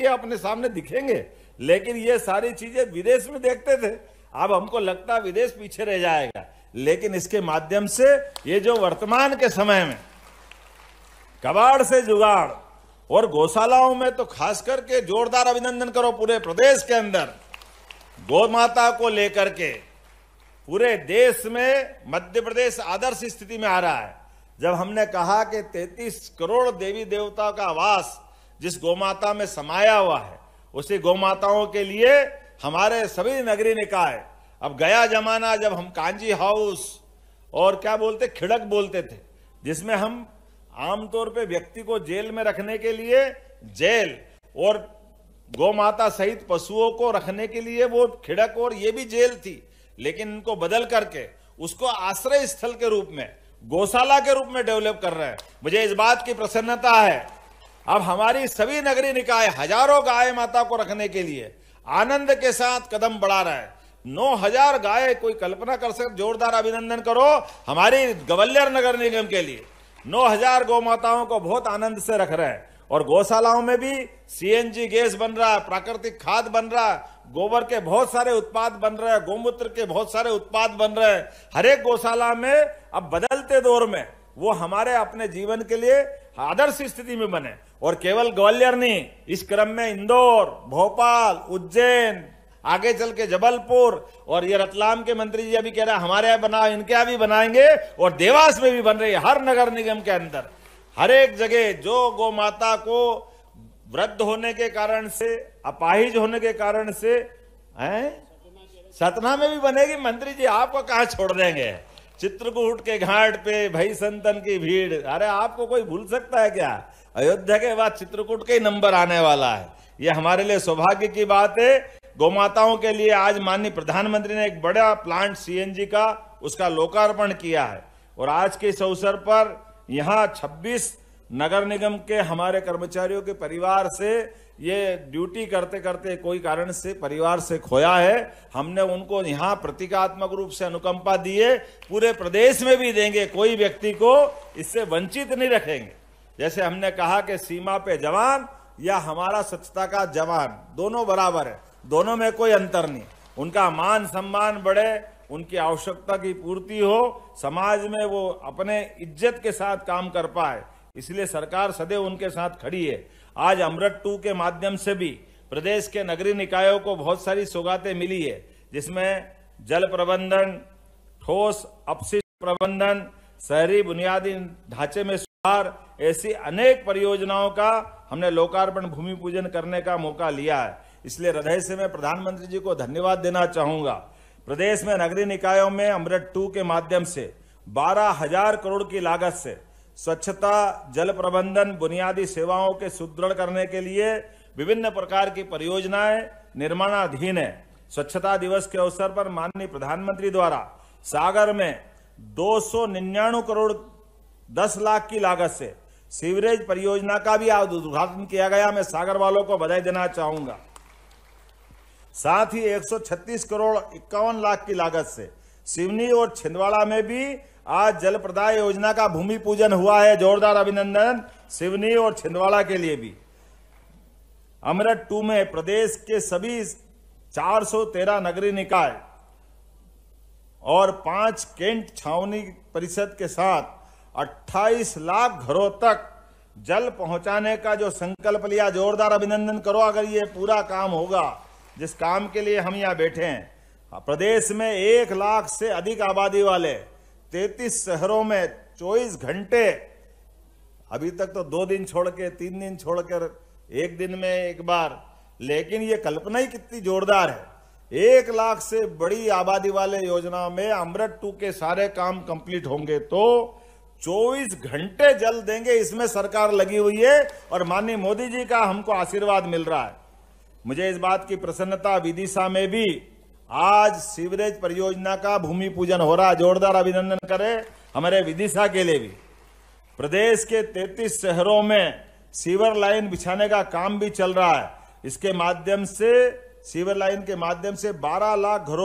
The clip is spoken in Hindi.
ये अपने सामने दिखेंगे लेकिन ये सारी चीजें विदेश में देखते थे अब हमको लगता विदेश पीछे रह जाएगा लेकिन इसके माध्यम से ये जो वर्तमान के समय में कबाड़ से जुगाड़ और गौशालाओं में तो खास करके जोरदार अभिनंदन करो पूरे प्रदेश के अंदर गौ माता को लेकर के पूरे देश में मध्य प्रदेश आदर्श स्थिति में आ रहा है जब हमने कहा कि 33 करोड़ देवी देवताओं का आवास जिस गोमाता में समाया हुआ है उसी गोमाताओं के लिए हमारे सभी नगरी निकाय अब गया जमाना जब हम कांजी हाउस और क्या बोलते खिड़क बोलते थे जिसमें हम आमतौर पे व्यक्ति को जेल में रखने के लिए जेल और गोमाता सहित पशुओं को रखने के लिए वो खिड़क और ये भी जेल थी लेकिन इनको बदल करके उसको आश्रय स्थल के रूप में गौशाला के रूप में डेवलप कर रहे हैं मुझे इस बात की प्रसन्नता है अब हमारी सभी नगरी निकाय हजारों गाय माता को रखने के लिए आनंद के साथ कदम बढ़ा रहा है नौ हजार गाय कोई कल्पना कर सकते जोरदार अभिनंदन करो हमारी ग्वालियर नगर निगम के लिए नौ हजार गौ माताओं को बहुत आनंद से रख रहे हैं और गौशालाओं में भी सीएनजी गैस बन रहा है प्राकृतिक खाद बन रहा है गोबर के बहुत सारे उत्पाद बन रहे हैं गोमूत्र के बहुत सारे उत्पाद बन रहे हैं हरेक गौशाला में अब बदलते दौर में वो हमारे अपने जीवन के लिए आदर्श स्थिति में बने और केवल ग्वालियर नहीं इस क्रम में इंदौर भोपाल उज्जैन आगे चल के जबलपुर और ये रतलाम के मंत्री जी अभी कह रहे हैं हमारे यहाँ बनाओ इनके यहाँ भी बनाएंगे और देवास में भी बन रही है हर नगर निगम के अंदर हर एक जगह जो गौ माता को वृद्ध होने के कारण से अपाहिज होने के कारण से हैं सतना में भी बनेगी मंत्री जी आपको कहा छोड़ देंगे चित्रकूट के घाट पे भाई संतन की भीड़ अरे आपको कोई भूल सकता है क्या अयोध्या के बाद चित्रकूट के नंबर आने वाला है ये हमारे लिए सौभाग्य की बात है गोमाताओं के लिए आज माननीय प्रधानमंत्री ने एक बड़ा प्लांट सीएनजी का उसका लोकार्पण किया है और आज के इस अवसर पर यहाँ 26 नगर निगम के हमारे कर्मचारियों के परिवार से ये ड्यूटी करते करते कोई कारण से परिवार से खोया है हमने उनको यहाँ प्रतीकात्मक रूप से अनुकंपा दिए पूरे प्रदेश में भी देंगे कोई व्यक्ति को इससे वंचित नहीं रखेंगे जैसे हमने कहा कि सीमा पे जवान या हमारा स्वच्छता का जवान दोनों बराबर है दोनों में कोई अंतर नहीं उनका मान सम्मान बढ़े उनकी आवश्यकता की पूर्ति हो समाज में वो अपने इज्जत के साथ काम कर पाए इसलिए सरकार सदैव उनके साथ खड़ी है आज अमृत टू के माध्यम से भी प्रदेश के नगरीय निकायों को बहुत सारी सौगातें मिली है जिसमें जल प्रबंधन ठोस अपशिष्ट प्रबंधन शहरी बुनियादी ढांचे में सुधार ऐसी अनेक परियोजनाओं का हमने लोकार्पण भूमि पूजन करने का मौका लिया है इसलिए हृदय से मैं प्रधानमंत्री जी को धन्यवाद देना चाहूंगा प्रदेश में नगरीय निकायों में अमृत टू के माध्यम से बारह हजार करोड़ की लागत से स्वच्छता जल प्रबंधन बुनियादी सेवाओं के सुदृढ़ करने के लिए विभिन्न प्रकार की परियोजनाएं निर्माणाधीन है स्वच्छता दिवस के अवसर पर माननीय प्रधानमंत्री द्वारा सागर में दो करोड़ दस लाख की लागत से सीवरेज परियोजना का भी आज उद्घाटन किया गया मैं सागर वालों को बधाई देना चाहूंगा साथ ही 136 करोड़ इक्यावन लाख की लागत से सिवनी और छिंदवाड़ा में भी आज जल प्रदाय योजना का भूमि पूजन हुआ है जोरदार अभिनंदन सिवनी और छिंदवाड़ा के लिए भी अमृत टू में प्रदेश के सभी 413 नगरीय निकाय और पांच केंट छावनी परिषद के साथ 28 लाख घरों तक जल पहुंचाने का जो संकल्प लिया जोरदार अभिनंदन करो अगर ये पूरा काम होगा जिस काम के लिए हम यहाँ बैठे हैं प्रदेश में एक लाख से अधिक आबादी वाले तैतीस शहरों में चौबीस घंटे अभी तक तो दो दिन छोड़ के तीन दिन छोड़कर एक दिन में एक बार लेकिन ये कल्पना ही कितनी जोरदार है एक लाख से बड़ी आबादी वाले योजना में अमृत टू के सारे काम कंप्लीट होंगे तो 24 घंटे जल देंगे इसमें सरकार लगी हुई है और माननीय मोदी जी का हमको आशीर्वाद मिल रहा है मुझे इस बात की प्रसन्नता विदिशा में भी आज सीवरेज परियोजना का भूमि पूजन हो रहा जोरदार अभिनंदन करे हमारे विदिशा के लिए भी प्रदेश के 33 शहरों में सीवर लाइन बिछाने का काम भी चल रहा है इसके माध्यम से सीवर लाइन के माध्यम से 12 लाख घरों